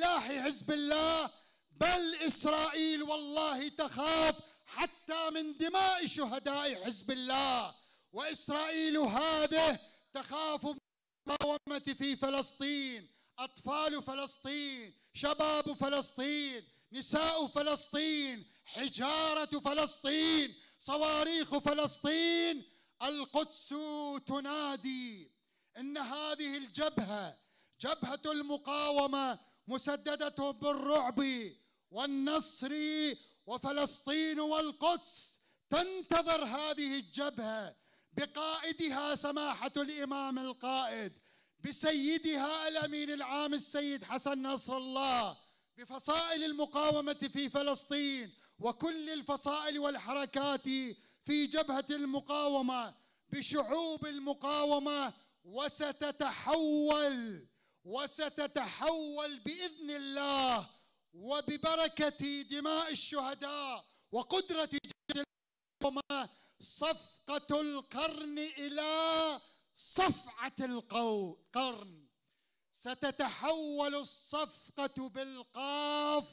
سلاح حزب الله بل إسرائيل والله تخاف حتى من دماء شهداء حزب الله وإسرائيل هذه تخاف من المقاومة في فلسطين أطفال فلسطين شباب فلسطين نساء فلسطين حجارة فلسطين صواريخ فلسطين القدس تنادي إن هذه الجبهة جبهة المقاومة مسددة بالرعب والنصر وفلسطين والقدس تنتظر هذه الجبهة بقائدها سماحة الإمام القائد بسيدها الأمين العام السيد حسن نصر الله بفصائل المقاومة في فلسطين وكل الفصائل والحركات في جبهة المقاومة بشعوب المقاومة وستتحول وستتحول باذن الله وببركه دماء الشهداء وقدره الحكومة صفقه القرن الى صفعه القرن ستتحول الصفقه بالقاف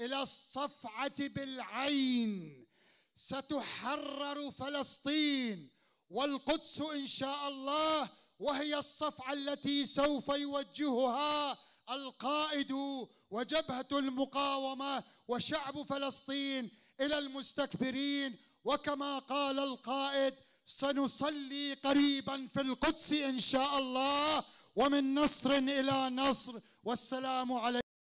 الى الصفعه بالعين ستحرر فلسطين والقدس ان شاء الله وهي الصفعة التي سوف يوجهها القائد وجبهة المقاومة وشعب فلسطين إلى المستكبرين وكما قال القائد سنصلي قريبا في القدس إن شاء الله ومن نصر إلى نصر والسلام عليكم